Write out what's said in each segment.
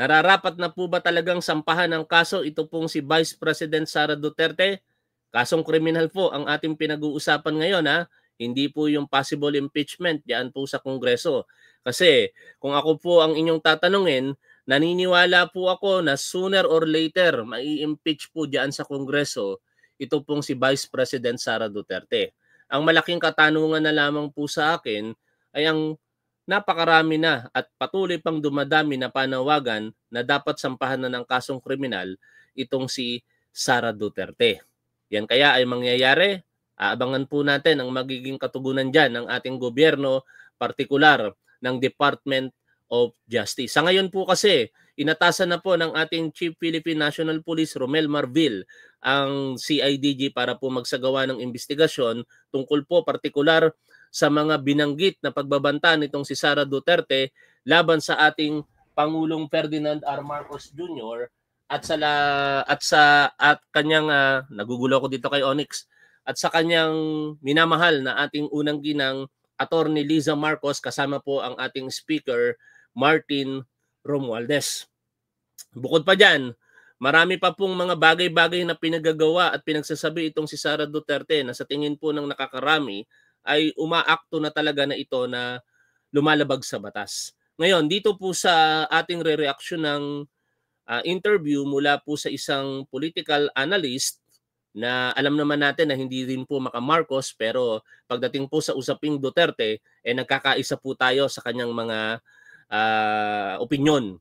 Nararapat na po ba talagang sampahan ang kaso? Ito pong si Vice President Sara Duterte. Kasong kriminal po ang ating pinag-uusapan ngayon ha. Hindi po yung possible impeachment diyan po sa Kongreso. Kasi kung ako po ang inyong tatanungin, naniniwala po ako na sooner or later mai-impeach po diyan sa Kongreso ito pong si Vice President Sara Duterte. Ang malaking katanungan na lamang po sa akin ay ang napakarami na at patuloy pang dumadami na panawagan na dapat sampahan na ng kasong kriminal itong si Sara Duterte. Yan kaya ay mangyayari. Aabangan po natin ang magiging katugunan dyan ng ating gobyerno, partikular ng Department of Justice. Sa ngayon po kasi, inatasan na po ng ating Chief Philippine National Police Romel Marville ang CIDG para po magsagawa ng investigasyon tungkol po partikular sa mga binanggit na pagbabanta nitong si Sara Duterte laban sa ating Pangulong Ferdinand R. Marcos Jr. at sa la, at sa at kanyang uh, nagugulo ko dito kay Onyx at sa kanyang minamahal na ating unang ginang attorney Liza Marcos kasama po ang ating speaker Martin Romualdez. Bukod pa diyan, Marami pa pong mga bagay-bagay na pinagagawa at pinagsasabi itong si Sara Duterte na sa tingin po ng nakakarami ay umaakto na talaga na ito na lumalabag sa batas. Ngayon, dito po sa ating re-reaction ng uh, interview mula po sa isang political analyst na alam naman natin na hindi rin po maka Marcos pero pagdating po sa usaping Duterte eh nagkakaisa po tayo sa kanyang mga uh, ah, opinion.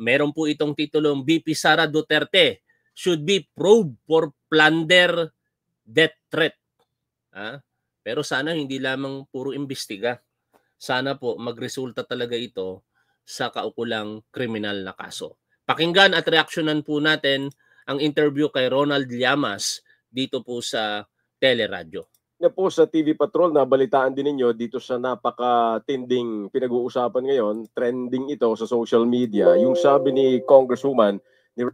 Meron po itong titulong BP Sara Duterte should be probed for plunder death threat. Ah, pero sana hindi lamang puro imbestiga. Sana po magresulta talaga ito sa kaukulang kriminal na kaso. Pakinggan at reaksyonan po natin ang interview kay Ronald Llamas dito po sa Teleradyo. Na po sa TV Patrol, nabalitaan din ninyo dito sa napakatinding pinag-uusapan ngayon, trending ito sa social media, yung sabi ni Congresswoman ni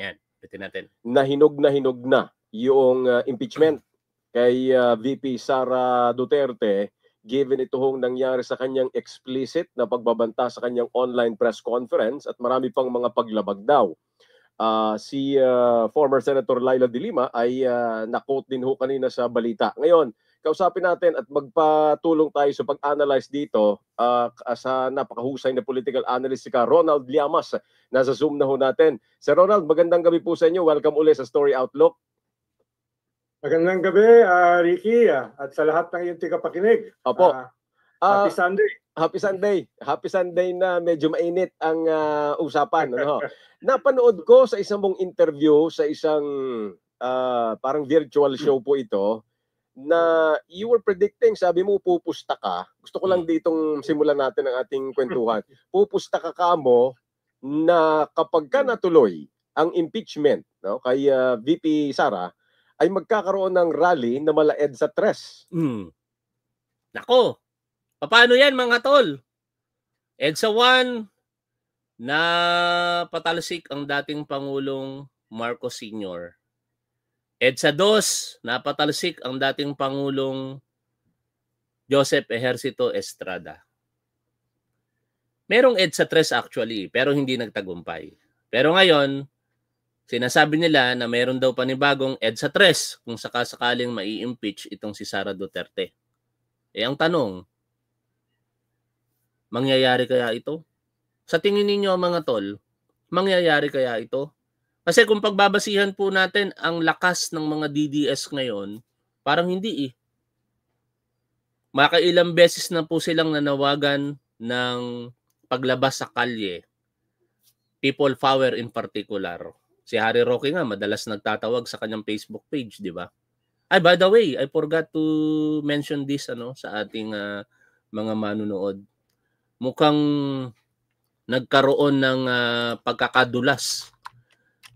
Yan, bitin natin. Na hinog na hinog na yung uh, impeachment kay uh, ah, VP Sara Duterte given ito hong nangyari sa kanyang explicit na pagbabanta sa kanyang online press conference at marami pang mga paglabag daw. Uh, si uh, former Senator Laila de Lima ay uh, na-quote din ho kanina sa balita. Ngayon, kausapin natin at magpatulong tayo sa pag-analyze dito uh, sa napakahusay na political analyst si ka Ronald Llamas. Nasa Zoom na ho natin. Sir Ronald, magandang gabi po sa inyo. Welcome ulit sa Story Outlook. Magandang gabi, uh, Ricky, uh, at sa lahat ng iyong tagapakinig. Opo. Uh, happy uh, Sunday. Happy Sunday. Happy Sunday na medyo mainit ang uh, usapan. ano? Napanood ko sa isang mong interview sa isang uh, parang virtual show po ito na you were predicting, sabi mo pupusta ka. Gusto ko lang hmm. ditong simulan natin ang ating kwentuhan. Pupusta ka ka mo na kapag ka hmm. natuloy ang impeachment no, kay uh, VP Sara, ay magkakaroon ng rally na malaed sa tres. Mm. Nako, paano yan mga tol? EDSA 1 na patalsik ang dating Pangulong Marcos Sr. EDSA 2 napatalsik ang dating Pangulong Joseph Ejercito Estrada. Merong EDSA 3 actually pero hindi nagtagumpay. Pero ngayon, Sinasabi nila na mayroon daw panibagong EDSA 3 kung sakasakaling mai-impeach itong si Sara Duterte. Eh ang tanong, mangyayari kaya ito? Sa tingin ninyo mga tol, mangyayari kaya ito? Kasi kung pagbabasihan po natin ang lakas ng mga DDS ngayon, parang hindi eh. Makailang beses na po silang nanawagan ng paglabas sa kalye. People power in particular Si Harry Roque nga, madalas nagtatawag sa kanyang Facebook page, di ba? Ay, by the way, I forgot to mention this ano sa ating uh, mga manunood. Mukhang nagkaroon ng uh, pagkakadulas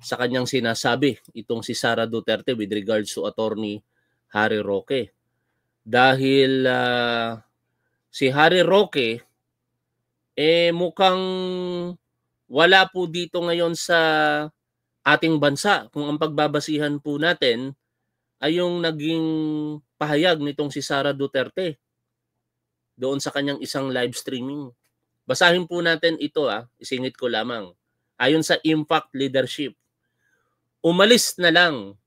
sa kanyang sinasabi itong si Sara Duterte with regards to attorney Harry Roque. Dahil uh, si Harry Roque eh mukhang wala po dito ngayon sa ating bansa kung ang pagbabasihan po natin ay yung naging pahayag nitong si Sara Duterte doon sa kanyang isang live streaming. Basahin po natin ito ah, isingit ko lamang. Ayon sa Impact Leadership, umalis na lang.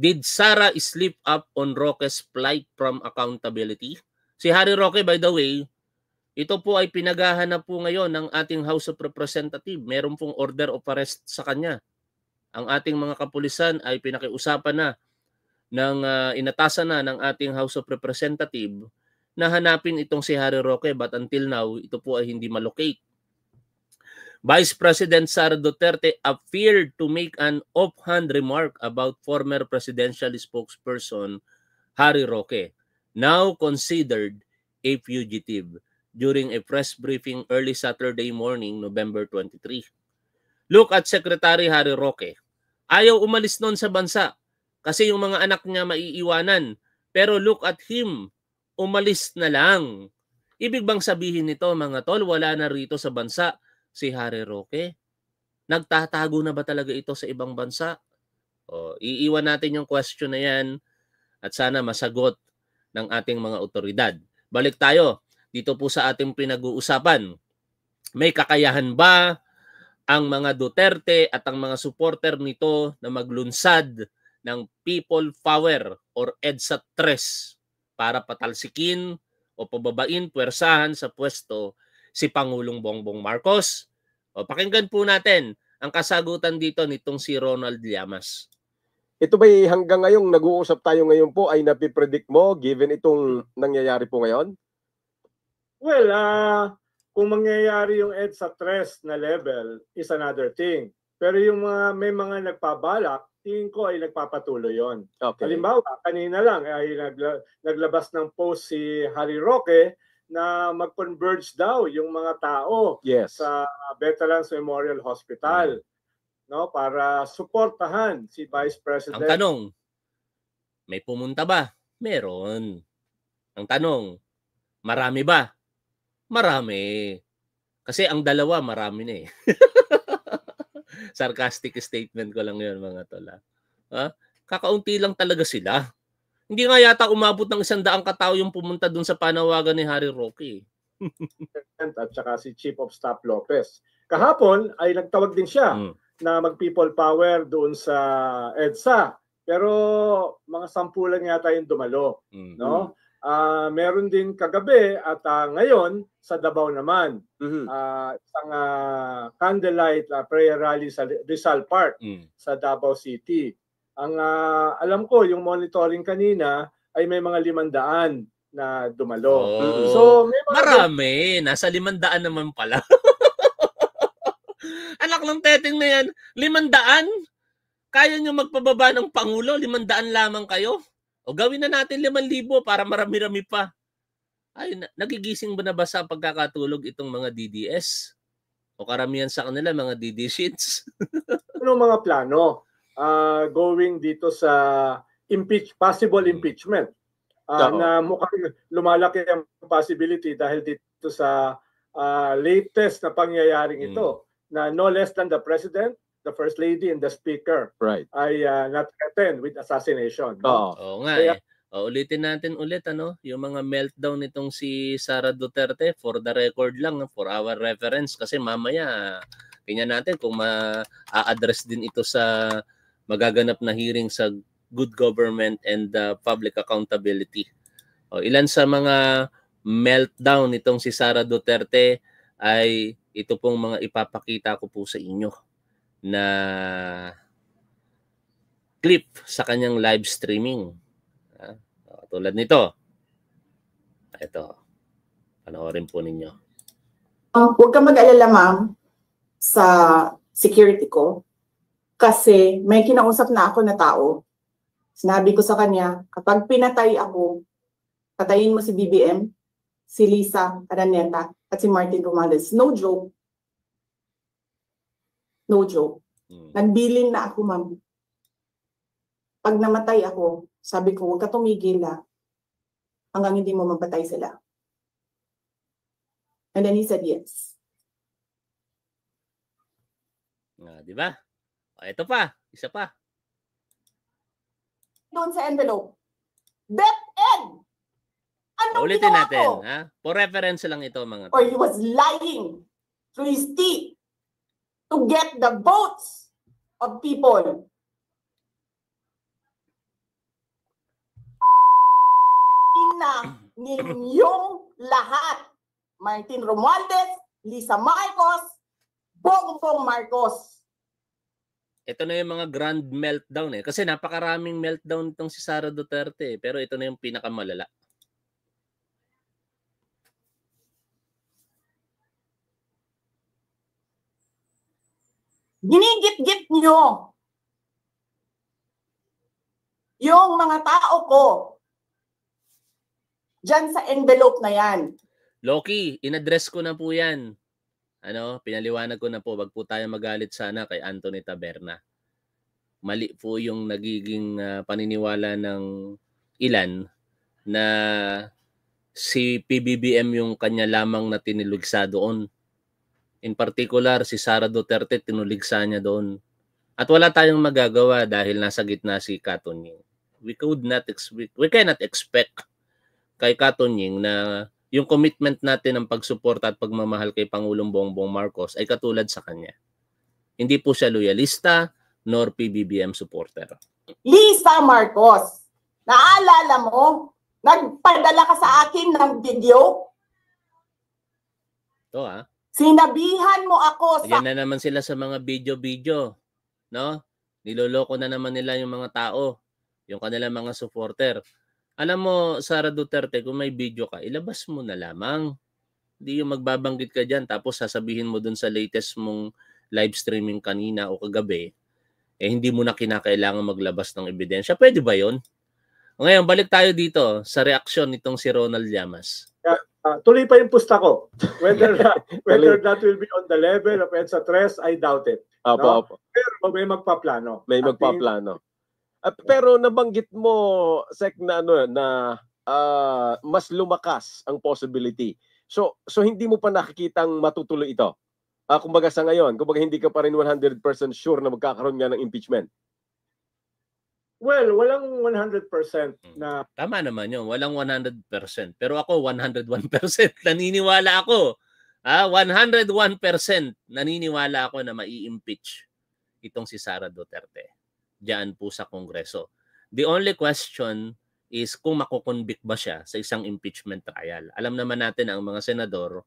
Did Sara slip up on Roque's flight from accountability? Si Harry Roque, by the way, ito po ay pinagahanap po ngayon ng ating House of Representative. Meron pong order of arrest sa kanya ang ating mga kapulisan ay pinakiusapan na ng uh, inatasan na ng ating House of Representative na hanapin itong si Harry Roque but until now ito po ay hindi malocate. Vice President Sara Duterte appeared to make an offhand remark about former presidential spokesperson Harry Roque, now considered a fugitive during a press briefing early Saturday morning, November 23. Look at Secretary Harry Roque. Ayaw umalis noon sa bansa kasi yung mga anak niya maiiwanan. Pero look at him, umalis na lang. Ibig bang sabihin nito mga tol, wala na rito sa bansa si Harry Roque? Nagtatago na ba talaga ito sa ibang bansa? O, iiwan natin yung question na yan at sana masagot ng ating mga otoridad. Balik tayo dito po sa ating pinag-uusapan. May kakayahan ba ang mga Duterte at ang mga supporter nito na maglunsad ng People Power or EDSA 3 para patalsikin o pababain puwersahan sa pwesto si Pangulong Bongbong Marcos. O pakinggan po natin ang kasagutan dito nitong si Ronald Llamas. Ito ba hanggang ngayong nag-uusap tayo ngayon po ay napipredict mo given itong nangyayari po ngayon? Well, uh, kung mangyayari yung EDSA stress na level is another thing. Pero yung mga may mga nagpabalak, tingin ko ay nagpapatuloy yon. Okay. Halimbawa, kanina lang ay nagla- naglabas ng post si Harry Roque na mag-converge daw yung mga tao yes. sa Veterans Memorial Hospital mm. no para suportahan si Vice President. Ang tanong, may pumunta ba? Meron. Ang tanong, marami ba? Marami. Kasi ang dalawa, marami na eh. Sarcastic statement ko lang yun mga tola. Ah. Ha? Ah, kakaunti lang talaga sila. Hindi nga yata umabot ng isang daang katao yung pumunta dun sa panawagan ni Harry Roque. Eh. At saka si Chief of Staff Lopez. Kahapon ay nagtawag din siya mm. na mag-people power doon sa EDSA. Pero mga sampulan yata yung dumalo. Mm-hmm. No? Uh, meron din kagabi at uh, ngayon sa Davao naman mm-hmm. uh, isang uh, candlelight uh, prayer rally sa Rizal Park mm. sa Davao City. Ang uh, alam ko yung monitoring kanina ay may mga limandaan na dumalo. Oh. So may mga marami, din. nasa limandaan naman pala. Anak ng teteng na yan, limandaan? Kaya nyo magpababa ng Pangulo, limandaan lamang kayo? O gawin na natin 5,000 para marami-rami pa. Ay, nagigising ba na ba sa pagkakatulog itong mga DDS? O karamihan sa kanila, mga DD ano mga plano uh, going dito sa impeach possible impeachment? Uh, na mukhang lumalaki ang possibility dahil dito sa uh, latest na pangyayaring ito mm. na no less than the president the First Lady and the Speaker right. ay uh, not threatened with assassination. Oo, no? Oo nga Kaya, eh. O, ulitin natin ulit ano, yung mga meltdown nitong si Sara Duterte for the record lang ah, for our reference kasi mamaya kanya ah, natin kung ma-address din ito sa magaganap na hearing sa good government and uh, public accountability. O, oh, ilan sa mga meltdown nitong si Sara Duterte ay ito pong mga ipapakita ko po sa inyo na clip sa kanyang live streaming. Uh, tulad nito. Ito. Panoorin po ninyo. Uh, huwag kang mag-alala, ma'am, sa security ko. Kasi may kinausap na ako na tao. Sinabi ko sa kanya, kapag pinatay ako, patayin mo si BBM, si Lisa Araneta, at si Martin Romales. No joke. No joke. Mm. Nagbilin na ako, ma'am. Pag namatay ako, sabi ko, huwag ka tumigil ha, ah. hanggang hindi mo mapatay sila. And then he said yes. Ah, di ba? O, ah, ito pa, isa pa. Doon sa envelope. Death end! Anong Ulitin natin, ko? ha? For reference lang ito, mga Or he was lying through his teeth to get the votes of people. Ina ninyong lahat. Martin Romualdez, Lisa Marcos, Bongbong Marcos. Ito na yung mga grand meltdown eh. Kasi napakaraming meltdown itong si Sara Duterte eh. Pero ito na yung pinakamalala. Ginigit-git nyo yung mga tao ko dyan sa envelope na yan. Loki, in-address ko na po yan. Ano, pinaliwanag ko na po, wag po tayo magalit sana kay Anthony Taberna. Mali po yung nagiging uh, paniniwala ng ilan na si PBBM yung kanya lamang na tinilugsa doon. In particular, si Sara Duterte, tinuligsa niya doon. At wala tayong magagawa dahil nasa gitna si Katunying. We could not expect, we cannot expect kay Katunying na yung commitment natin ng pagsuporta at pagmamahal kay Pangulong Bongbong Marcos ay katulad sa kanya. Hindi po siya loyalista nor PBBM supporter. Lisa Marcos, naalala mo, nagpadala ka sa akin ng video? Ito ah. Sinabihan mo ako sa... Yan na naman sila sa mga video-video, no? Niloloko na naman nila yung mga tao, yung kanilang mga supporter. Alam mo, Sara Duterte, kung may video ka, ilabas mo na lamang. Hindi yung magbabanggit ka dyan, tapos sasabihin mo dun sa latest mong live streaming kanina o kagabi, eh hindi mo na kinakailangan maglabas ng ebidensya. Pwede ba yon? Ngayon, balik tayo dito sa reaksyon nitong si Ronald Llamas. Yeah. Uh, tuloy pa yung pusta ko. Whether that, whether that will be on the level of EDSA 3, I doubt it. Opo, no? apo. Pero may magpaplano. May magpaplano. Uh, pero nabanggit mo, Sek, na, ano, na uh, mas lumakas ang possibility. So, so hindi mo pa nakikitang matutuloy ito? Uh, kumbaga sa ngayon, kumbaga hindi ka pa rin 100% sure na magkakaroon nga ng impeachment? Well, walang 100% hmm. na... Tama naman yun. Walang 100%. Pero ako, 101%. Naniniwala ako. Ah, 101% naniniwala ako na mai-impeach itong si Sara Duterte diyan po sa Kongreso. The only question is kung makukonvict ba siya sa isang impeachment trial. Alam naman natin ang mga senador,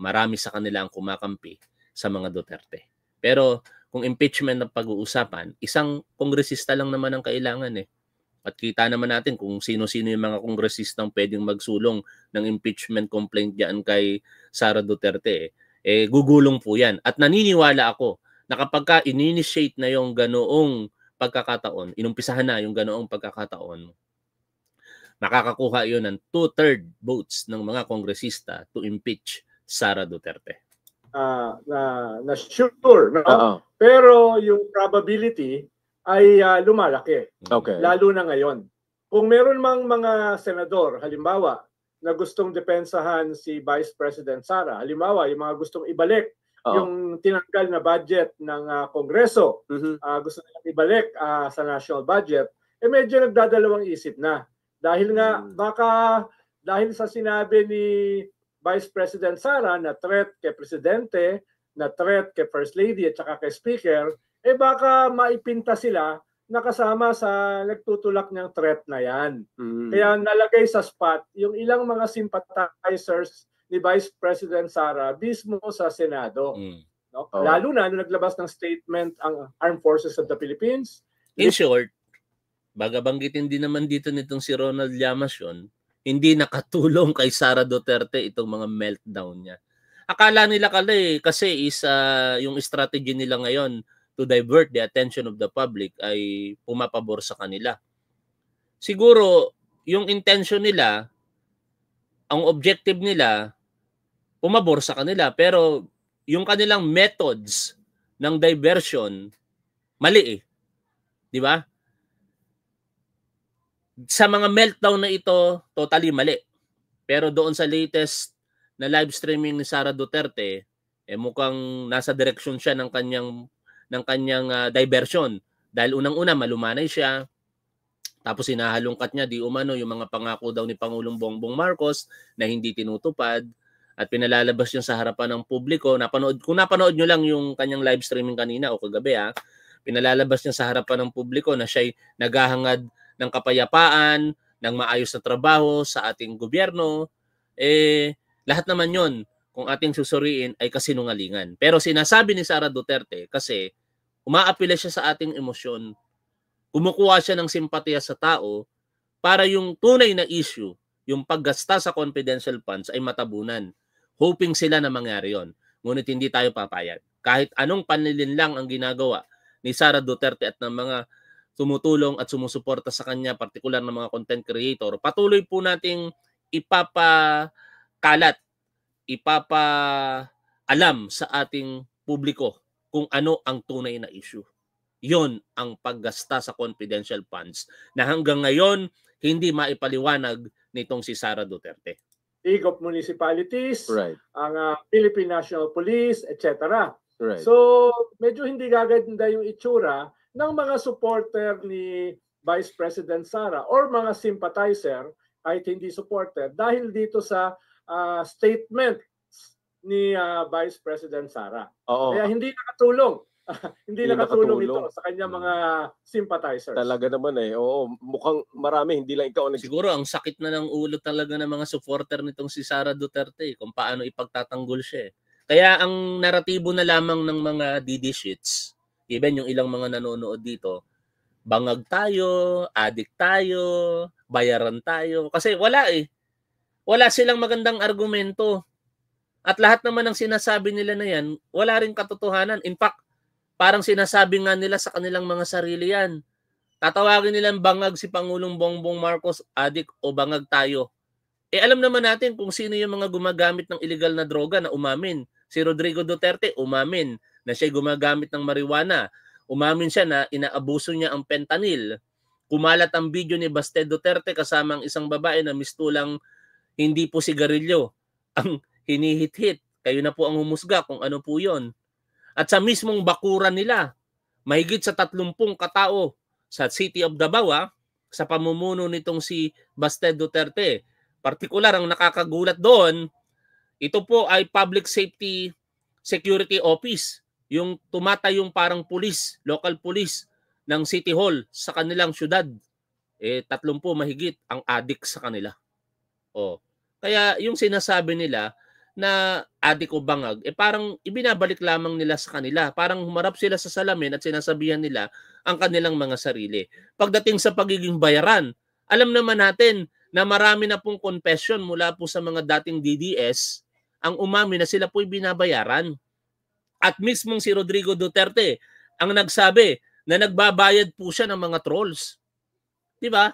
marami sa kanila ang kumakampi sa mga Duterte. Pero kung impeachment ang pag-uusapan, isang kongresista lang naman ang kailangan eh. At kita naman natin kung sino-sino yung mga kongresistang pwedeng magsulong ng impeachment complaint diyan kay Sara Duterte. Eh. eh, gugulong po yan. At naniniwala ako na kapag ka ininitiate na yung ganoong pagkakataon, inumpisahan na yung ganoong pagkakataon, makakakuha 'yon ng two-third votes ng mga kongresista to impeach Sara Duterte uh, na, na sure. No? Uh-oh. Pero yung probability ay uh, lumalaki. Okay. Lalo na ngayon. Kung meron mang mga senador, halimbawa, na gustong depensahan si Vice President Sara, halimbawa, yung mga gustong ibalik Uh-oh. yung tinanggal na budget ng uh, Kongreso, mm-hmm. uh, gusto nilang ibalik uh, sa national budget, eh medyo nagdadalawang isip na. Dahil nga, mm-hmm. baka dahil sa sinabi ni Vice President Sara na threat kay Presidente, na threat kay First Lady at saka kay Speaker, eh baka maipinta sila nakasama sa nagtutulak niyang threat na yan. Mm. Kaya nalagay sa spot yung ilang mga sympathizers ni Vice President Sara mismo sa Senado. Mm. No? Oh. Lalo na nung naglabas ng statement ang Armed Forces of the Philippines. In short, baga banggitin din naman dito nitong si Ronald Llamas yun, hindi nakatulong kay Sara Duterte itong mga meltdown niya. Akala nila kala eh, kasi is uh, yung strategy nila ngayon to divert the attention of the public ay pumapabor sa kanila. Siguro yung intention nila, ang objective nila, pumabor sa kanila pero yung kanilang methods ng diversion mali eh. 'Di ba? sa mga meltdown na ito, totally mali. Pero doon sa latest na live streaming ni Sara Duterte, eh mukhang nasa direksyon siya ng kanyang ng kanyang uh, diversion dahil unang-una malumanay siya tapos hinahalungkat niya di umano yung mga pangako daw ni Pangulong Bongbong Marcos na hindi tinutupad at pinalalabas niya sa harapan ng publiko. Napanood, kung napanood niyo lang yung kanyang live streaming kanina o kagabi ha, ah, pinalalabas niya sa harapan ng publiko na siya'y naghahangad ng kapayapaan, ng maayos na trabaho sa ating gobyerno, eh lahat naman yon kung ating susuriin ay kasinungalingan. Pero sinasabi ni Sara Duterte kasi umaapila siya sa ating emosyon, kumukuha siya ng simpatiya sa tao para yung tunay na issue, yung paggasta sa confidential funds ay matabunan. Hoping sila na mangyari yon. Ngunit hindi tayo papayag. Kahit anong panlilin lang ang ginagawa ni Sara Duterte at ng mga tumutulong at sumusuporta sa kanya, partikular ng mga content creator. Patuloy po nating ipapakalat, ipapaalam sa ating publiko kung ano ang tunay na issue. Yon ang paggasta sa confidential funds na hanggang ngayon hindi maipaliwanag nitong si Sara Duterte. League of Municipalities, right. ang uh, Philippine National Police, etc. Right. So, medyo hindi gaganda yung itsura ng mga supporter ni Vice President Sara or mga sympathizer kahit hindi supporter dahil dito sa uh, statement ni uh, Vice President Sara. Oo. Kaya hindi nakatulong. hindi, hindi nakatulong, nakatulong ito sa kanya hmm. mga sympathizers. Talaga naman eh. Oo, mukhang marami hindi lang ikaw ang Siguro ang sakit na ng ulo talaga ng mga supporter nitong si Sara Duterte eh, kung paano ipagtatanggol siya eh. Kaya ang naratibo na lamang ng mga DD sheets even yung ilang mga nanonood dito, bangag tayo, adik tayo, bayaran tayo. Kasi wala eh. Wala silang magandang argumento. At lahat naman ng sinasabi nila na yan, wala rin katotohanan. In fact, parang sinasabi nga nila sa kanilang mga sarili yan. Tatawagin nilang bangag si Pangulong Bongbong Marcos, adik o bangag tayo. Eh alam naman natin kung sino yung mga gumagamit ng illegal na droga na umamin. Si Rodrigo Duterte, umamin na siya gumagamit ng marijuana. Umamin siya na inaabuso niya ang fentanyl. Kumalat ang video ni Baste Duterte kasama ang isang babae na mistulang hindi po sigarilyo ang hinihit-hit. Kayo na po ang humusga kung ano po yon. At sa mismong bakuran nila, mahigit sa 30 katao sa City of Davao ah, sa pamumuno nitong si Baste Duterte. Partikular ang nakakagulat doon, ito po ay Public Safety Security Office yung tumatay yung parang pulis, local police ng City Hall sa kanilang syudad, eh tatlong po mahigit ang adik sa kanila. Oh. Kaya yung sinasabi nila na adik o bangag, eh parang ibinabalik lamang nila sa kanila. Parang humarap sila sa salamin at sinasabihan nila ang kanilang mga sarili. Pagdating sa pagiging bayaran, alam naman natin na marami na pong confession mula po sa mga dating DDS ang umamin na sila po'y binabayaran at mismong si Rodrigo Duterte ang nagsabi na nagbabayad po siya ng mga trolls. 'Di ba?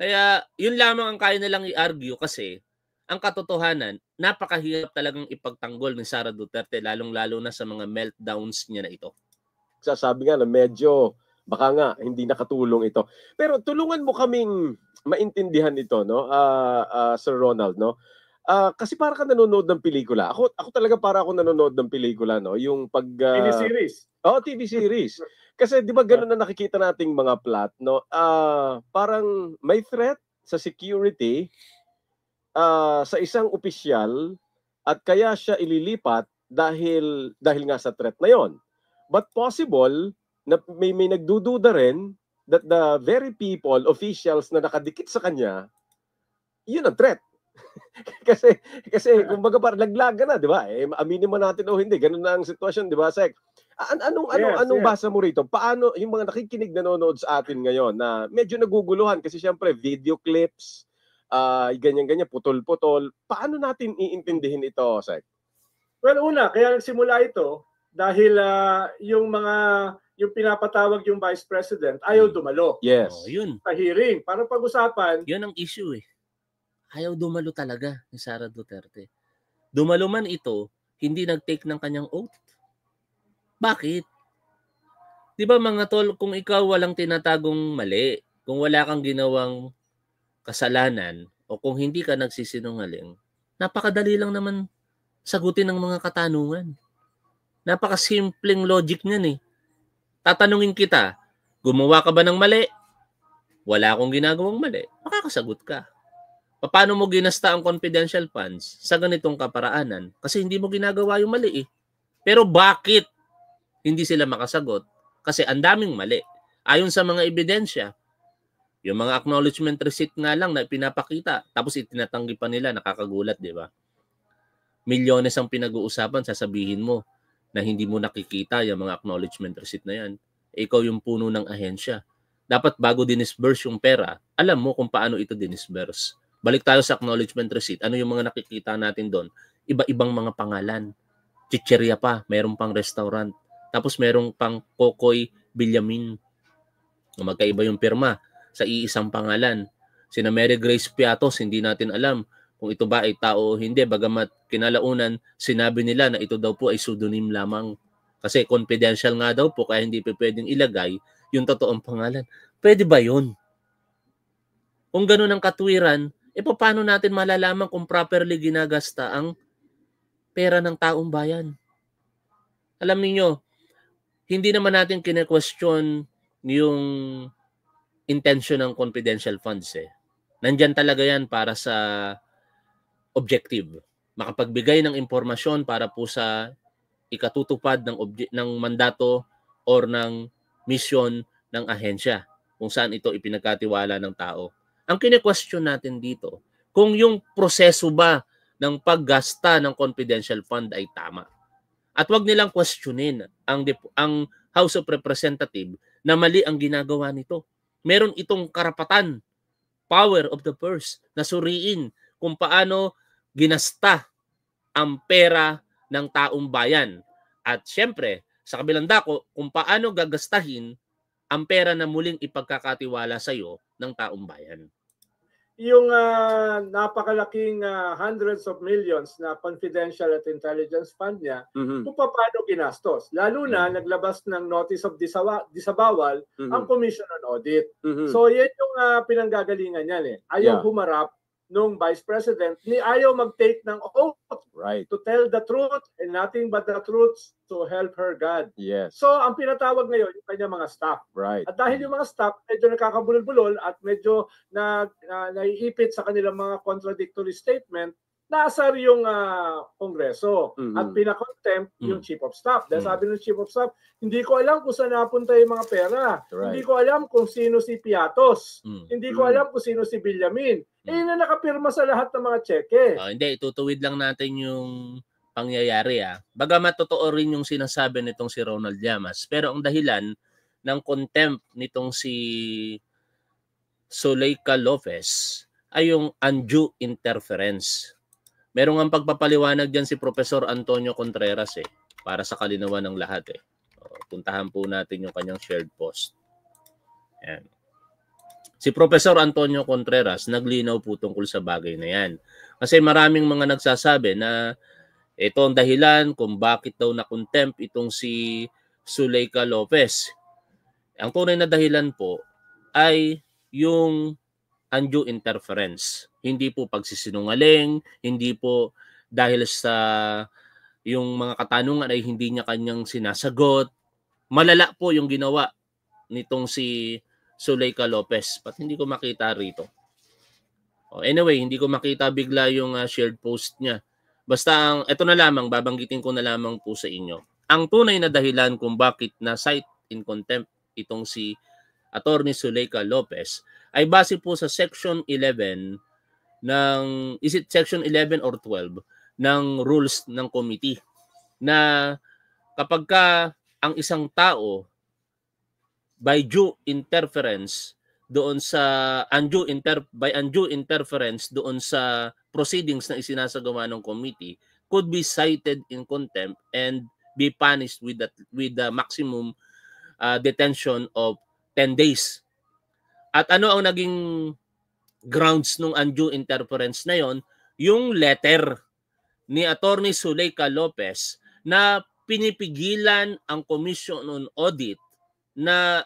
Kaya yun lamang ang kaya nilang i-argue kasi ang katotohanan, napakahirap talagang ipagtanggol ni Sara Duterte lalong-lalo na sa mga meltdowns niya na ito. Sasabi nga na medyo baka nga hindi nakatulong ito. Pero tulungan mo kaming maintindihan ito no, uh, uh, Sir Ronald no uh, kasi para ka nanonood ng pelikula. Ako ako talaga para ako nanonood ng pelikula no, yung pag uh, ah, TV series. Oh, TV series. kasi 'di ba ganoon na nakikita nating mga plot no, uh, parang may threat sa security uh, sa isang opisyal at kaya siya ililipat dahil dahil nga sa threat na 'yon. But possible na may may nagdududa rin that the very people, officials na nakadikit sa kanya, yun ang threat. kasi kasi ah. kumbaga par laglag na, 'di ba? Eh aminin man natin o hindi, ganun na ang sitwasyon, 'di ba, Sek? An anong yes, anong yes. anong basa mo rito? Paano yung mga nakikinig nanonood sa atin ngayon na medyo naguguluhan kasi siyempre video clips, uh, ganyan-ganyan, putol-putol. Paano natin iintindihin ito, Sek? Well, una, kaya nagsimula ito dahil uh, yung mga yung pinapatawag yung vice president ayaw mm. dumalo. Yes. Oh, yun. Sa hearing para pag-usapan. Yun ang issue eh ayaw dumalo talaga ni Sara Duterte. Dumalo man ito, hindi nag-take ng kanyang oath. Bakit? Di ba mga tol, kung ikaw walang tinatagong mali, kung wala kang ginawang kasalanan, o kung hindi ka nagsisinungaling, napakadali lang naman sagutin ng mga katanungan. Napakasimpleng logic niyan eh. Tatanungin kita, gumawa ka ba ng mali? Wala akong ginagawang mali. Makakasagot ka. Paano mo ginasta ang confidential funds sa ganitong kaparaanan? Kasi hindi mo ginagawa yung mali eh. Pero bakit hindi sila makasagot? Kasi ang daming mali. Ayon sa mga ebidensya, yung mga acknowledgement receipt nga lang na pinapakita, tapos itinatanggi pa nila, nakakagulat, di ba? Milyones ang pinag-uusapan, sasabihin mo na hindi mo nakikita yung mga acknowledgement receipt na yan. ikaw yung puno ng ahensya. Dapat bago dinisburse yung pera, alam mo kung paano ito dinisburse Balik tayo sa acknowledgement receipt. Ano yung mga nakikita natin doon? Iba-ibang mga pangalan. Chicheria pa, mayroon pang restaurant. Tapos mayroon pang Kokoy Villamin. Magkaiba yung pirma sa iisang pangalan. Sina Mary Grace Piatos, hindi natin alam kung ito ba ay tao o hindi. Bagamat kinalaunan, sinabi nila na ito daw po ay pseudonym lamang. Kasi confidential nga daw po kaya hindi pa pwedeng ilagay yung totoong pangalan. Pwede ba yun? Kung ganun ang katwiran, E paano natin malalaman kung properly ginagasta ang pera ng taong bayan? Alam niyo, hindi naman natin kine-question yung intention ng confidential funds eh. Nandiyan talaga yan para sa objective. Makapagbigay ng impormasyon para po sa ikatutupad ng, obje- ng mandato or ng misyon ng ahensya kung saan ito ipinagkatiwala ng tao. Ang kine-question natin dito, kung yung proseso ba ng paggasta ng confidential fund ay tama. At wag nilang questionin ang ang House of Representative na mali ang ginagawa nito. Meron itong karapatan, power of the purse, na suriin kung paano ginasta ang pera ng taong bayan. At siyempre, sa kabilang dako, kung paano gagastahin ang pera na muling ipagkakatiwala sa iyo ng taong bayan. Yung uh, napakalaking uh, hundreds of millions na confidential at intelligence fund niya, mm-hmm. kung paano ginastos. Lalo na mm-hmm. naglabas ng notice of disawa- disabawal mm-hmm. ang Commission on Audit. Mm-hmm. So yan yung uh, pinanggagalingan niya. Eh. Ayaw yeah. humarap nung Vice President ni ayaw mag-take ng oath right. to tell the truth and nothing but the truth to help her God. Yes. So ang pinatawag ngayon yung kanya mga staff. Right. At dahil yung mga staff medyo nakakabulol-bulol at medyo na, na naiipit sa kanilang mga contradictory statement, naasar yung uh, kongreso mm-hmm. at pinakontempt mm-hmm. yung chief of staff. Dahil mm-hmm. sabi ng chief of staff, hindi ko alam kung saan napunta yung mga pera. Right. Hindi ko alam kung sino si Piatos. Mm-hmm. Hindi ko mm. alam kung sino si Villamin. Eh, mm. na nakapirma sa lahat ng mga cheque. Oh, hindi, itutuwid lang natin yung pangyayari. Ah. Bagamat totoo rin yung sinasabi nitong si Ronald Llamas. Pero ang dahilan ng contempt nitong si Soleika Lopez ay yung undue interference. Merong ang pagpapaliwanag dyan si Professor Antonio Contreras eh, para sa kalinawan ng lahat eh. O, oh, puntahan po natin yung kanyang shared post. Ayan. Si Professor Antonio Contreras naglinaw po tungkol sa bagay na yan. Kasi maraming mga nagsasabi na ito ang dahilan kung bakit daw na-contempt itong si Zuleika Lopez. Ang tunay na dahilan po ay yung undue interference. Hindi po pagsisinungaling, hindi po dahil sa yung mga katanungan ay hindi niya kanyang sinasagot. Malala po yung ginawa nitong si Zuleika Lopez. Ba't hindi ko makita rito? Oh, anyway, hindi ko makita bigla yung uh, shared post niya. Basta ang ito na lamang babanggitin ko na lamang po sa inyo. Ang tunay na dahilan kung bakit na site in contempt itong si Attorney Zuleika Lopez ay base po sa section 11 ng is it section 11 or 12 ng rules ng committee na kapag ka ang isang tao by due interference doon sa undue inter by undue interference doon sa proceedings na isinasagawa ng committee could be cited in contempt and be punished with that with the maximum uh, detention of 10 days. At ano ang naging grounds ng undue interference na yon? Yung letter ni Attorney Suleika Lopez na pinipigilan ang Commission on Audit na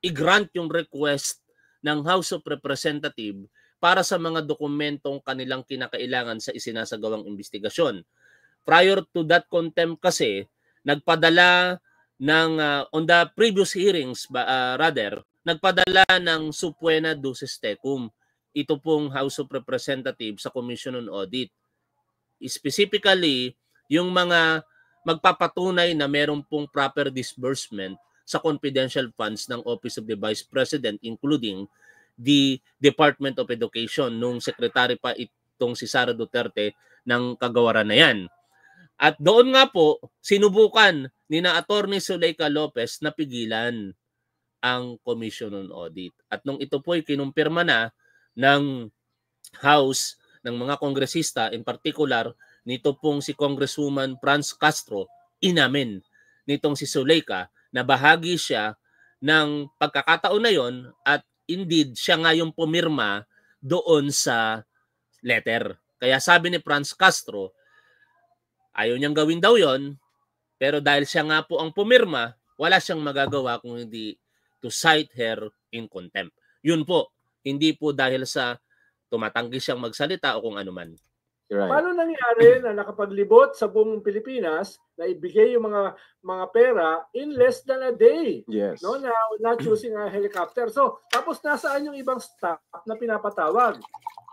i-grant yung request ng House of Representative para sa mga dokumentong kanilang kinakailangan sa isinasagawang investigasyon. Prior to that contempt kasi, nagpadala ng uh, on the previous hearings uh, rather, nagpadala ng supuena duces tecum. Ito pong House of Representatives sa Commission on Audit. Specifically, yung mga magpapatunay na meron pong proper disbursement sa confidential funds ng Office of the Vice President including the Department of Education nung secretary pa itong si Sara Duterte ng kagawaran na yan. At doon nga po, sinubukan ni na Attorney Suleika Lopez na pigilan ang Commission on Audit. At nung ito po ay kinumpirma na ng House ng mga kongresista, in particular, nito pong si Congresswoman Franz Castro, inamin nitong si Suleika na bahagi siya ng pagkakataon na yon at indeed siya nga yung pumirma doon sa letter. Kaya sabi ni Franz Castro, ayaw niyang gawin daw yon pero dahil siya nga po ang pumirma, wala siyang magagawa kung hindi to cite her in contempt. Yun po, hindi po dahil sa tumatanggi siyang magsalita o kung anuman. Right. Paano nangyari na nakapaglibot sa buong Pilipinas na ibigay yung mga mga pera in less than a day? Yes. No, na not choosing a helicopter. So, tapos nasaan yung ibang staff na pinapatawag?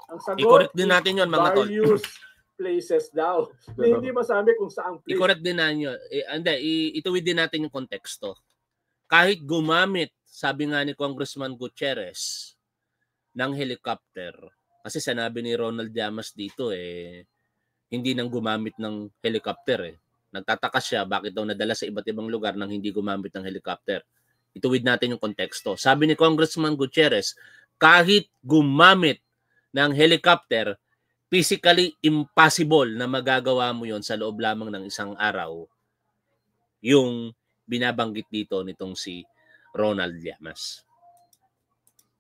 Ang sagot, i-correct din natin yon mga tol. Use places daw. Hindi, hindi masabi kung saan place. I-correct din natin yun. I, hindi, ituwid din natin yung konteksto. Kahit gumamit, sabi nga ni Congressman Gutierrez, ng helicopter, kasi sinabi ni Ronald Llamas dito eh, hindi nang gumamit ng helicopter eh. Nagtataka siya bakit daw nadala sa iba't ibang lugar nang hindi gumamit ng helicopter. Ituwid natin yung konteksto. Sabi ni Congressman Gutierrez, kahit gumamit ng helicopter, physically impossible na magagawa mo yon sa loob lamang ng isang araw yung binabanggit dito nitong si Ronald Llamas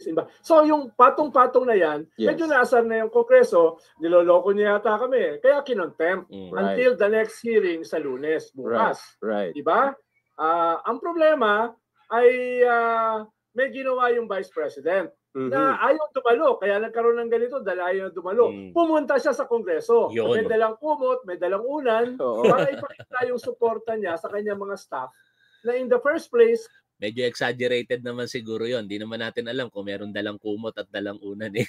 simba. So yung patong-patong na yan, yes. medyo naasar na yung Kongreso, niloloko niya yata kami. Kaya kinontempt mm, right. until the next hearing sa lunes, bukas. Right. right. Diba? Uh, ang problema ay uh, may ginawa yung Vice President mm-hmm. na ayaw dumalo. Kaya nagkaroon ng ganito dahil ayaw dumalo. Mm. Pumunta siya sa Kongreso. Yun. May dalang kumot, may dalang unan Oo. para ipakita yung suporta niya sa kanyang mga staff na in the first place, medyo exaggerated naman siguro yon. Hindi naman natin alam kung meron dalang kumot at dalang unan eh.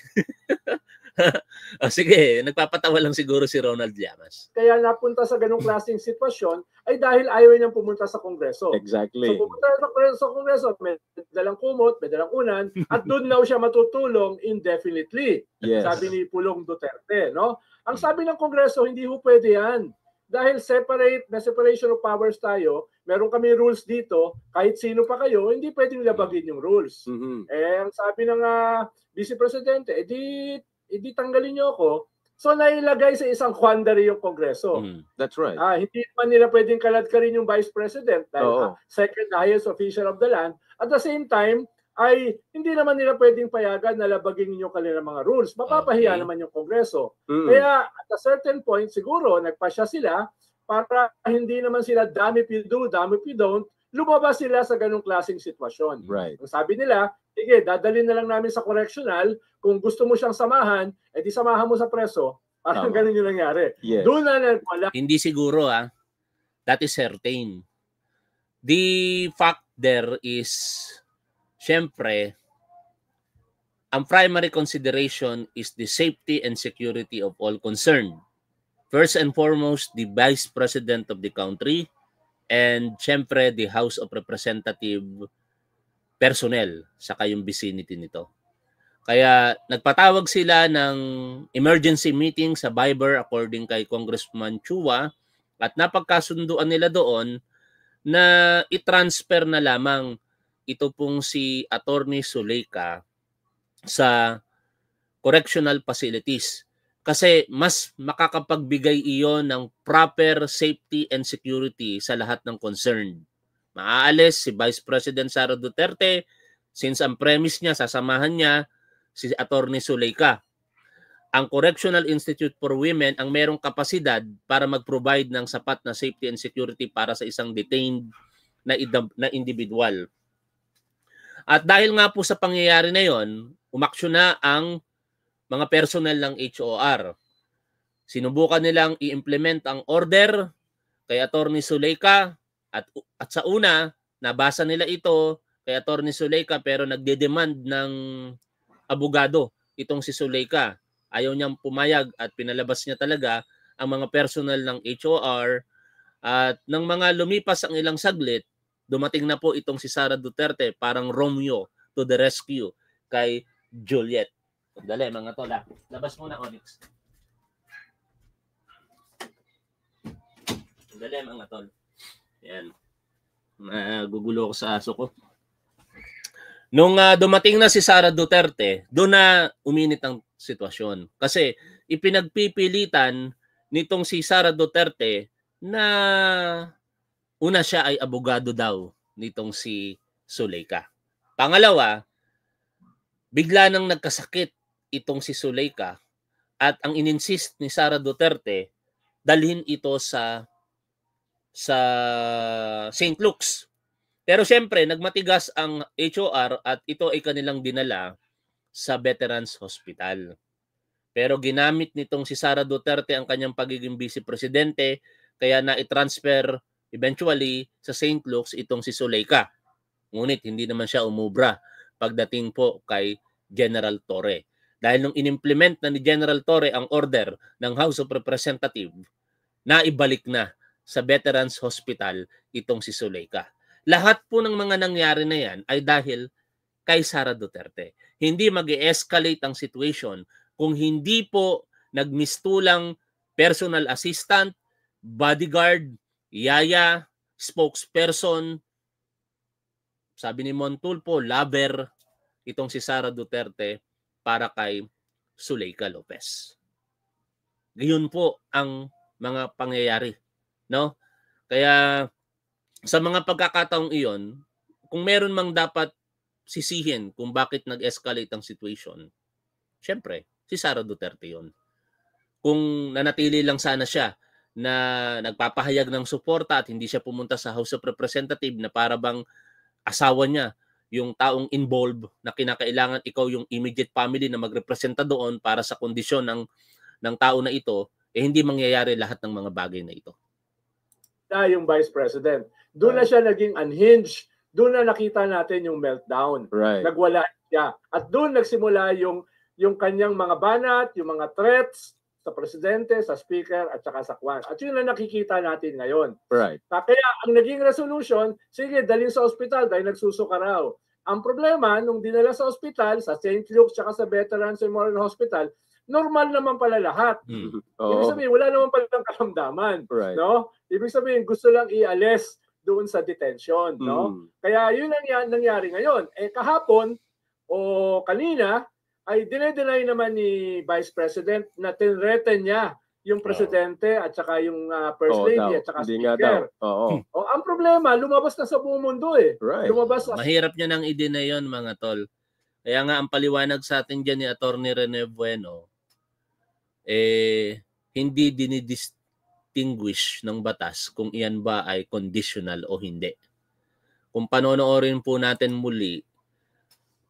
o ah, sige, nagpapatawa lang siguro si Ronald Llamas. Kaya napunta sa ganung klaseng sitwasyon ay dahil ayaw niyang pumunta sa Kongreso. Exactly. So pumunta sa Kongreso, sa Kongreso may dalang kumot, may dalang unan, at doon na siya matutulong indefinitely. Yes. Sabi ni Pulong Duterte, no? Ang sabi ng Kongreso, hindi ho pwede yan. Dahil separate, na separation of powers tayo, meron kami rules dito, kahit sino pa kayo, hindi pwedeng mm-hmm. labagin yung rules. Mm-hmm. Eh, ang sabi ng uh, Vice Presidente, edi, eh, edi eh, tanggalin niyo ako, So nailagay sa isang quandary yung Kongreso. Mm, that's right. Ah, hindi man nila pwedeng kalad ka rin yung Vice President dahil Oo. Ah, second highest official of the land. At the same time, ay hindi naman nila pwedeng payagan na labagin ninyo kanilang mga rules. Mapapahiya okay. naman yung Kongreso. Mm. Kaya at a certain point, siguro, nagpasya sila para hindi naman sila dami if you do, dami if you don't, lumabas sila sa ganong klaseng sitwasyon. Right. Ang sabi nila, sige, dadalhin na lang namin sa correctional, kung gusto mo siyang samahan, edi samahan mo sa preso, parang Tama. ganun yung nangyari. Yes. Doon na lang wala. Hindi siguro ah. That is certain. The fact there is, syempre, ang primary consideration is the safety and security of all concerned. First and foremost, the Vice President of the country and syempre the House of Representative personnel sa kayong vicinity nito. Kaya nagpatawag sila ng emergency meeting sa Viber according kay Congressman Chua at napagkasunduan nila doon na i-transfer na lamang ito pong si Attorney Suleika sa correctional facilities kasi mas makakapagbigay iyon ng proper safety and security sa lahat ng concerned. Maaalis si Vice President Sara Duterte since ang premise niya, sasamahan niya si Attorney Suleika. Ang Correctional Institute for Women ang merong kapasidad para mag-provide ng sapat na safety and security para sa isang detained na, na individual. At dahil nga po sa pangyayari na yon, umaksyon na ang mga personal ng HOR. Sinubukan nilang i-implement ang order kay Attorney Suleika at, at sa una, nabasa nila ito kay Attorney Suleika pero nagde-demand ng abogado itong si Suleika. Ayaw niyang pumayag at pinalabas niya talaga ang mga personal ng HOR at nang mga lumipas ang ilang saglit, dumating na po itong si Sara Duterte parang Romeo to the rescue kay Juliet. Dali mga tola. Ah. Labas muna Onyx. Dali mga tol. Yan. Magugulo ako sa aso ko. Nung uh, dumating na si Sara Duterte, doon na uminit ang sitwasyon. Kasi ipinagpipilitan nitong si Sara Duterte na una siya ay abogado daw nitong si Suleika. Pangalawa, bigla nang nagkasakit itong si Suleika at ang ininsist ni Sara Duterte dalhin ito sa sa St. Luke's. Pero siyempre, nagmatigas ang HOR at ito ay kanilang dinala sa Veterans Hospital. Pero ginamit nitong si Sara Duterte ang kanyang pagiging vice presidente kaya na i-transfer eventually sa St. Luke's itong si Suleika. Ngunit hindi naman siya umubra pagdating po kay General Torre. Dahil nung inimplement na ni General Torre ang order ng House of Representative, naibalik na sa Veterans Hospital itong si Suleika. Lahat po ng mga nangyari na yan ay dahil kay Sara Duterte. Hindi mag escalate ang situation kung hindi po nagmistulang personal assistant, bodyguard, yaya, spokesperson, sabi ni Montulpo, lover, itong si Sara Duterte para kay Zuleika Lopez. Ngayon po ang mga pangyayari, no? Kaya sa mga pagkakataong iyon, kung meron mang dapat sisihin kung bakit nag-escalate ang situation, syempre, si Sara Duterte yon. Kung nanatili lang sana siya na nagpapahayag ng suporta at hindi siya pumunta sa House of Representative na para bang asawa niya yung taong involved na kinakailangan ikaw yung immediate family na magrepresenta doon para sa kondisyon ng ng tao na ito, eh hindi mangyayari lahat ng mga bagay na ito. Na yung vice president. Doon na siya naging unhinged. Doon na nakita natin yung meltdown. Right. Nagwala siya. At doon nagsimula yung yung kanyang mga banat, yung mga threats sa presidente, sa speaker, at saka sa kwan. At yun na nakikita natin ngayon. Right. Ah, kaya ang naging resolution, sige, dalhin sa ospital dahil nagsusuka raw. Ang problema, nung dinala sa ospital, sa St. Luke's at sa Veterans Memorial Hospital, normal naman pala lahat. Mm. Oh. Ibig sabihin, wala naman palang karamdaman. Right. No? Ibig sabihin, gusto lang ialis doon sa detention. Mm. No? Kaya yun ang nangyari ngayon. Eh kahapon o kanina, ay dinedenay naman ni Vice President na tinreten niya yung presidente at saka yung uh, first Oo, lady daw. at saka Hindi nga speaker. Oo. Hmm. Oh, ang problema, lumabas na sa buong mundo eh. Right. Lumabas sa Mahirap nyo nang idina yon mga tol. Kaya nga ang paliwanag sa atin dyan ni Attorney Rene Bueno, eh, hindi dinidistinguish ng batas kung iyan ba ay conditional o hindi. Kung panonoorin po natin muli,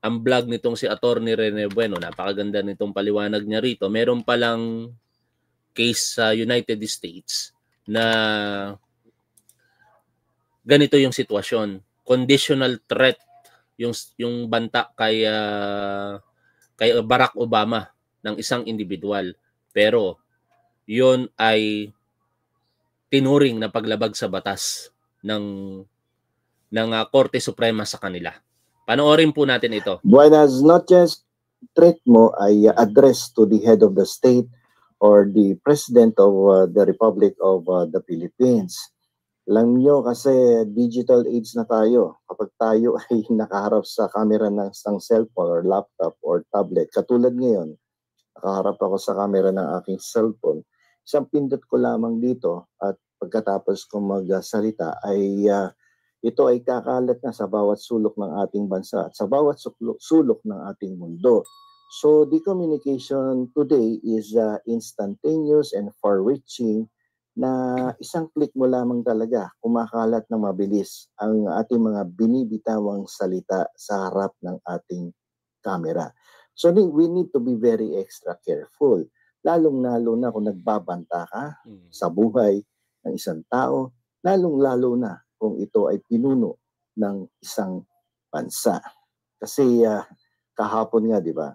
ang vlog nitong si Attorney Rene Bueno, napakaganda nitong paliwanag niya rito. Meron palang case sa United States na ganito yung sitwasyon. Conditional threat yung yung banta kay uh, kay Barack Obama ng isang individual. Pero yon ay tinuring na paglabag sa batas ng ng uh, Korte Suprema sa kanila. Panoorin po natin ito. Buenas noches. Threat mo ay address to the head of the state or the President of uh, the Republic of uh, the Philippines. Lang nyo kasi digital age na tayo. Kapag tayo ay nakaharap sa camera ng isang cellphone or laptop or tablet, katulad ngayon, nakaharap ako sa camera ng aking cellphone, isang pindot ko lamang dito at pagkatapos ko magsalita ay uh, ito ay kakalat na sa bawat sulok ng ating bansa at sa bawat sulok ng ating mundo. So the communication today is uh, instantaneous and far-reaching na isang click mo lamang talaga kumakalat ng mabilis ang ating mga binibitawang salita sa harap ng ating camera. So we need to be very extra careful, lalong-lalo na kung nagbabanta ka hmm. sa buhay ng isang tao, lalong-lalo na kung ito ay pinuno ng isang bansa. Kasi uh, kahapon nga, di ba,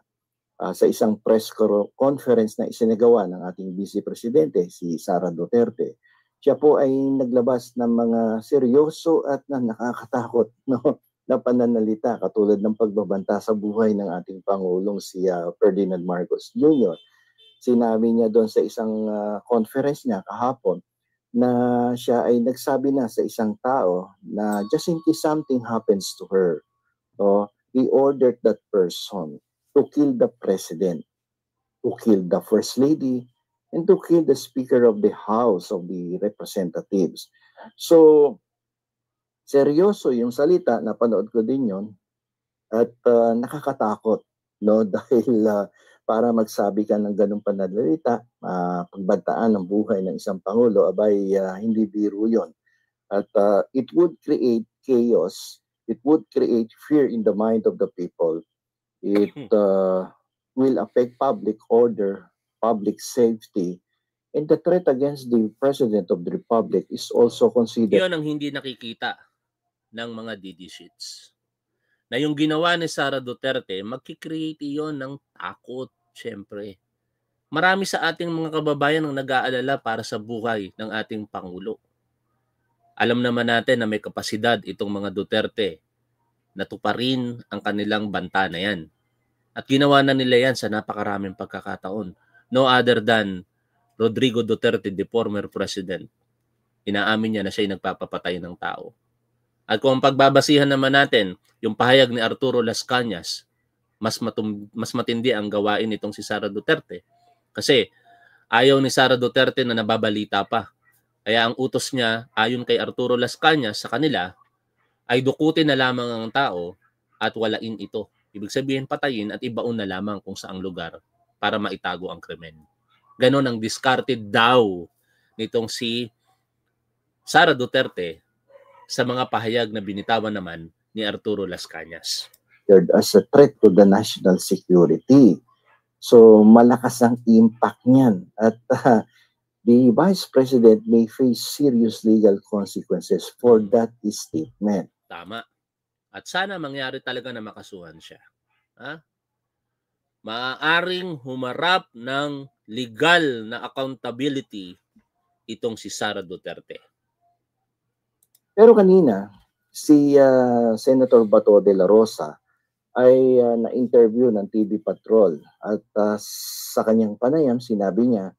Ah, sa isang press conference na isinagawa ng ating Vice Presidente, si Sara Duterte. Siya po ay naglabas ng mga seryoso at na nakakatakot no? na pananalita katulad ng pagbabanta sa buhay ng ating Pangulong si uh, Ferdinand Marcos Jr. Sinabi niya doon sa isang uh, conference niya kahapon na siya ay nagsabi na sa isang tao na just in case something happens to her, so, he ordered that person to kill the president, to kill the first lady, and to kill the Speaker of the House of the Representatives. So, seryoso yung salita, napanood ko din yon at uh, nakakatakot no dahil uh, para magsabi ka ng ganun pananalita, uh, pagbantaan ng buhay ng isang pangulo, abay uh, hindi biro yon. At uh, it would create chaos, it would create fear in the mind of the people It hmm. uh, will affect public order, public safety, and the threat against the President of the Republic is also considered. Yun ang hindi nakikita ng mga DD sheets. Na yung ginawa ni Sara Duterte, magkikreate iyon ng takot, syempre. Marami sa ating mga kababayan ang nag-aalala para sa buhay ng ating Pangulo. Alam naman natin na may kapasidad itong mga Duterte natuparin ang kanilang banta na yan. At ginawa na nila yan sa napakaraming pagkakataon. No other than Rodrigo Duterte, the former president. Inaamin niya na siya'y nagpapapatay ng tao. At kung pagbabasihan naman natin, yung pahayag ni Arturo Las Cañas, mas, matum- mas matindi ang gawain nitong si Sara Duterte. Kasi ayaw ni Sara Duterte na nababalita pa. Kaya ang utos niya, ayon kay Arturo Las Cañas sa kanila, ay dukutin na lamang ang tao at walain ito. Ibig sabihin patayin at ibaon na lamang kung saang lugar para maitago ang krimen. Ganon ang discarded daw nitong si Sara Duterte sa mga pahayag na binitawan naman ni Arturo Las Cañas. As a threat to the national security. So malakas ang impact niyan at uh, the Vice President may face serious legal consequences for that statement tama. At sana mangyari talaga na makasuhan siya. Ha? Maaring humarap ng legal na accountability itong si Sara Duterte. Pero kanina, si uh, Senator Bato de la Rosa ay uh, na-interview ng TV Patrol at uh, sa kanyang panayam sinabi niya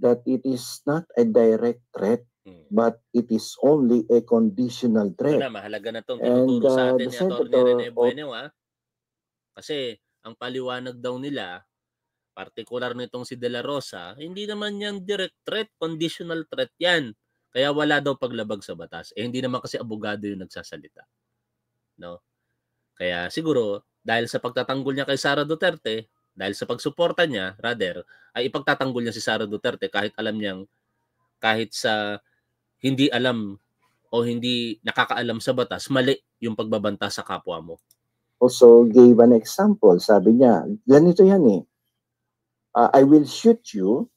that it is not a direct threat Mm. But it is only a conditional threat. Ano mahalaga na itong tinuturo uh, sa atin ni Atty. Rene Bueneo. Ha? Ah. Kasi ang paliwanag daw nila, particular nitong si De La Rosa, hindi naman yan direct threat, conditional threat yan. Kaya wala daw paglabag sa batas. Eh hindi naman kasi abogado yung nagsasalita. No? Kaya siguro dahil sa pagtatanggol niya kay Sara Duterte, dahil sa pagsuporta niya, rather, ay ipagtatanggol niya si Sara Duterte kahit alam niyang kahit sa hindi alam o hindi nakakaalam sa batas, mali yung pagbabanta sa kapwa mo. Also gave an example. Sabi niya, ganito yan eh. Uh, I will shoot you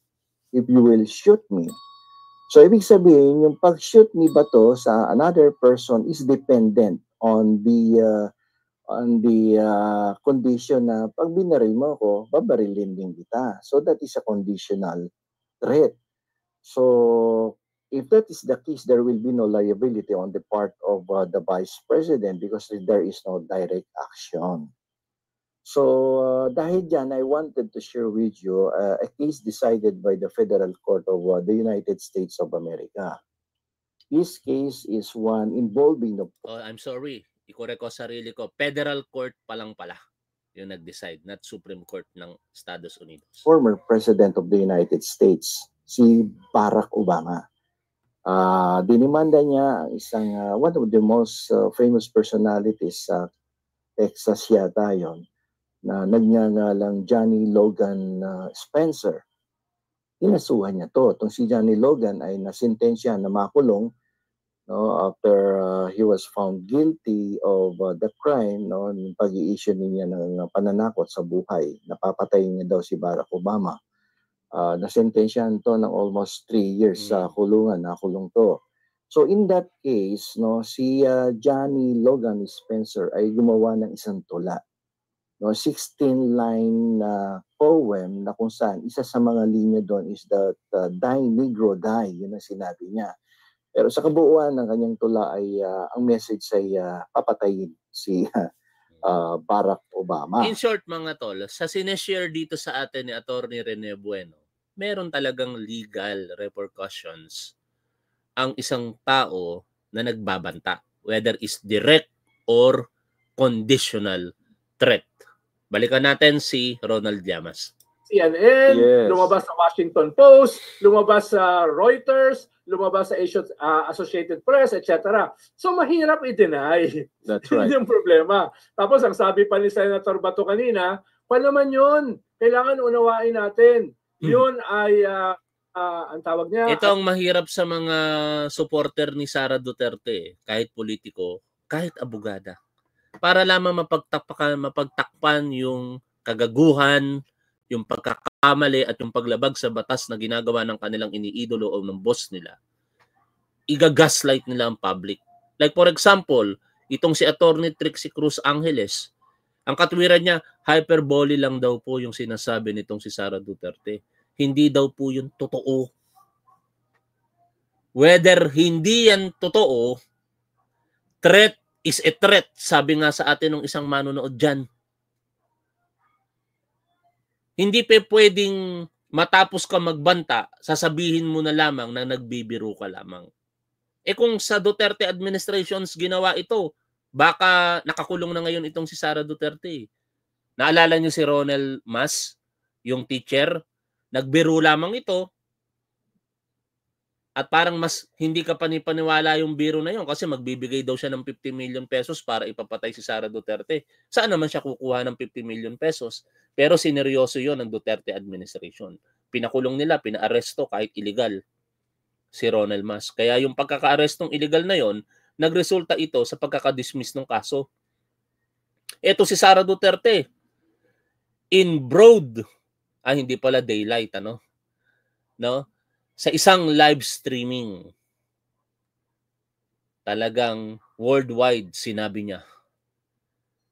if you will shoot me. So ibig sabihin, yung pag-shoot ni Bato sa another person is dependent on the uh, on the uh, condition na pag binaril mo ako, babarilin din kita. So that is a conditional threat. So if that is the case, there will be no liability on the part of uh, the vice president because there is no direct action. So uh, dahil dyan, I wanted to share with you uh, a case decided by the Federal Court of uh, the United States of America. This case is one involving the... Oh, I'm sorry. Ikorek ko sarili ko. Federal Court pa lang pala yung nag-decide, not Supreme Court ng Estados Unidos. Former President of the United States, si Barack Obama uh, dinimanda niya isang uh, one of the most uh, famous personalities sa uh, Texas yata yon na nagngangalang Johnny Logan uh, Spencer. Inasuhan niya to. Itong si Johnny Logan ay nasintensya na makulong no after uh, he was found guilty of uh, the crime no pag-i-issue niya ng pananakot sa buhay napapatay niya daw si Barack Obama na ah, nasentensyahan to ng almost three years sa mm. uh, kulungan, nakulong to. So in that case, no, si uh, Johnny Logan Spencer ay gumawa ng isang tula. No, 16-line na uh, poem na kung saan isa sa mga linya doon is that uh, Die Negro Die, yun ang sinabi niya. Pero sa kabuuan ng kanyang tula ay uh, ang message ay uh, papatayin si uh, uh, Barack Obama. In short mga tol, sa sineshare dito sa atin ni Attorney Rene Bueno, meron talagang legal repercussions ang isang tao na nagbabanta, whether is direct or conditional threat. Balikan natin si Ronald Llamas. CNN, yes. lumabas sa Washington Post, lumabas sa Reuters, lumabas sa uh, Associated Press, etc. So mahirap i-deny. That's right. yung problema. Tapos ang sabi pa ni Senator Bato kanina, pa naman yun. Kailangan unawain natin Hmm. Yun hmm. ay uh, uh, ang tawag niya. Ito ang mahirap sa mga supporter ni Sara Duterte, eh, kahit politiko, kahit abogada. Para lamang mapagtakpan, mapagtakpan yung kagaguhan, yung pagkakamali at yung paglabag sa batas na ginagawa ng kanilang iniidolo o ng boss nila. iga nila ang public. Like for example, itong si Attorney Trixie Cruz Angeles, ang katwiran niya, hyperbole lang daw po yung sinasabi nitong si Sara Duterte. Hindi daw po yung totoo. Whether hindi yan totoo, threat is a threat, sabi nga sa atin ng isang manunood dyan. Hindi pa pwedeng matapos ka magbanta, sasabihin mo na lamang na nagbibiro ka lamang. Eh kung sa Duterte administrations ginawa ito, Baka nakakulong na ngayon itong si Sara Duterte. Eh. Naalala niyo si Ronald Mas, yung teacher? Nagbiro lamang ito. At parang mas hindi ka panipaniwala yung biro na yun kasi magbibigay daw siya ng 50 million pesos para ipapatay si Sara Duterte. Saan naman siya kukuha ng 50 million pesos? Pero sineryoso yon ng Duterte administration. Pinakulong nila, pinaaresto kahit illegal si Ronald Mas. Kaya yung pagkakaarestong illegal na yon, nagresulta ito sa pagkakadismiss ng kaso. Ito si Sara Duterte, in broad, ah hindi pala daylight, ano? No? Sa isang live streaming, talagang worldwide sinabi niya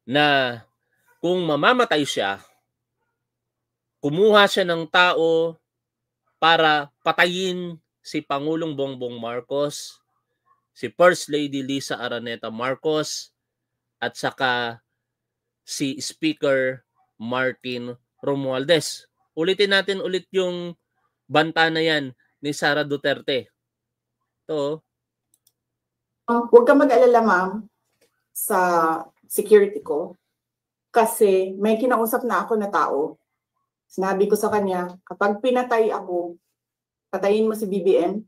na kung mamamatay siya, kumuha siya ng tao para patayin si Pangulong Bongbong Marcos si First Lady Lisa Araneta Marcos at saka si Speaker Martin Romualdez. Ulitin natin ulit yung banta na yan ni Sara Duterte. To. Oh. Ah, huwag ka mag-alala, ma'am, sa security ko. Kasi may kinausap na ako na tao. Sinabi ko sa kanya, kapag pinatay ako, patayin mo si BBM,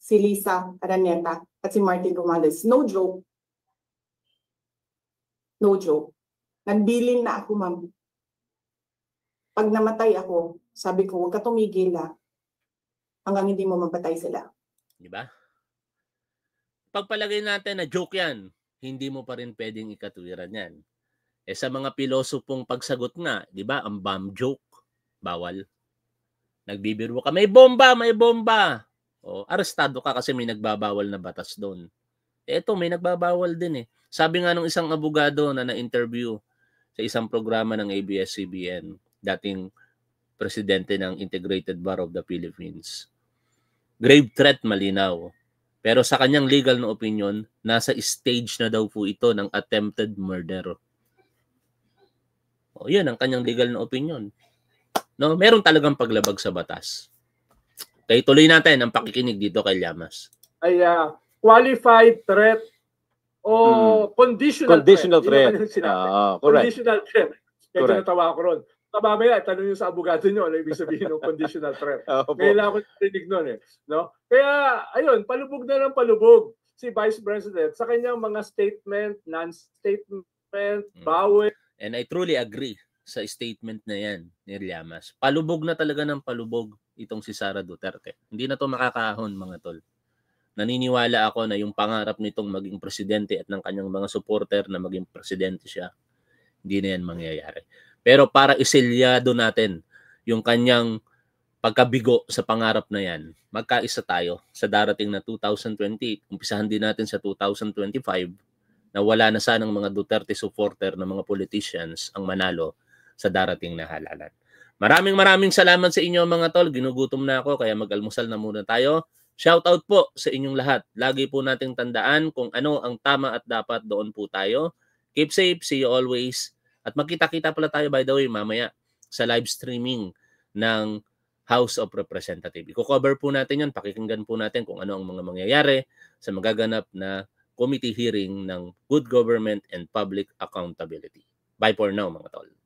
si Lisa Araneta at si Martin Romales. No joke. No joke. Nagbilin na ako, ma'am. Pag namatay ako, sabi ko, huwag ka tumigil ha, ah. hanggang hindi mo mabatay sila. Di ba? Pagpalagay natin na joke yan, hindi mo pa rin pwedeng ikatwiran yan. Eh sa mga pilosopong pagsagot nga, di ba, ang bomb joke, bawal. Nagbibiro ka, may bomba, may bomba. O, arestado ka kasi may nagbabawal na batas doon. Eto, may nagbabawal din eh. Sabi nga nung isang abogado na na-interview sa isang programa ng ABS-CBN, dating presidente ng Integrated Bar of the Philippines. Grave threat malinaw. Pero sa kanyang legal na opinion, nasa stage na daw po ito ng attempted murder. O, yun ang kanyang legal na opinion. No, meron talagang paglabag sa batas. Okay, tuloy natin ang pakikinig dito kay Llamas. Ay, uh, qualified threat o mm. conditional, conditional threat. threat. Uh, correct. Conditional threat. Kaya correct. tinatawa ko ron. Mamaya, tanong nyo sa abogado nyo ano ibig sabihin ng conditional threat. Kailangan ko narinig nun eh. No? Kaya, ayun, palubog na ng palubog si Vice President sa kanyang mga statement, non-statement, mm. bawal. And I truly agree sa statement na yan ni Llamas. Palubog na talaga ng palubog itong si Sara Duterte. Hindi na to makakahon mga tol. Naniniwala ako na yung pangarap nitong maging presidente at ng kanyang mga supporter na maging presidente siya, hindi na yan mangyayari. Pero para isilyado natin yung kanyang pagkabigo sa pangarap na yan, magkaisa tayo sa darating na 2020. Umpisahan din natin sa 2025 na wala na sanang mga Duterte supporter ng mga politicians ang manalo sa darating na halalan. Maraming maraming salamat sa inyo mga tol. Ginugutom na ako kaya mag-almusal na muna tayo. Shoutout po sa inyong lahat. Lagi po nating tandaan kung ano ang tama at dapat doon po tayo. Keep safe, see you always. At magkita-kita pala tayo by the way mamaya sa live streaming ng House of Representatives. Iko-cover po natin yan, pakikinggan po natin kung ano ang mga mangyayari sa magaganap na committee hearing ng Good Government and Public Accountability. Bye for now mga tol.